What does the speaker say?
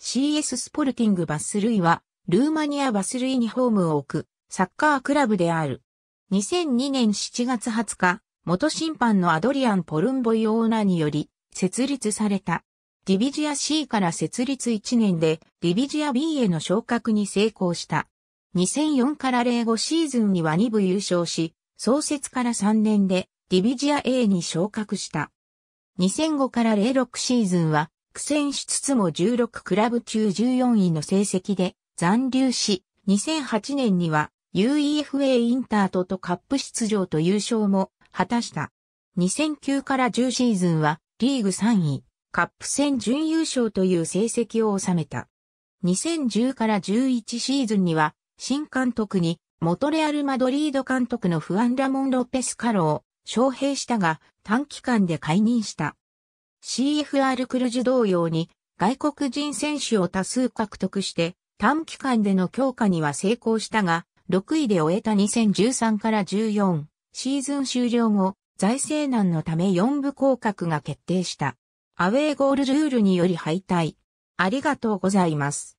CS スポルティングバスルイは、ルーマニアバスルイにホームを置く、サッカークラブである。2002年7月20日、元審判のアドリアン・ポルンボイオーナーにより、設立された。ディビジア C から設立1年で、ディビジア B への昇格に成功した。2004から05シーズンには2部優勝し、創設から3年で、ディビジア A に昇格した。2005から06シーズンは、苦戦しつつも16クラブ級14位の成績で残留し、2008年には UEFA インタートとカップ出場と優勝も果たした。2009から10シーズンはリーグ3位、カップ戦準優勝という成績を収めた。2010から11シーズンには新監督に元レアル・マドリード監督のフアン・ラモン・ロペス・カロを招聘したが短期間で解任した。CFR クルジュ同様に外国人選手を多数獲得して短期間での強化には成功したが、6位で終えた2013から14シーズン終了後、財政難のため4部降格が決定した。アウェーゴールルールにより敗退。ありがとうございます。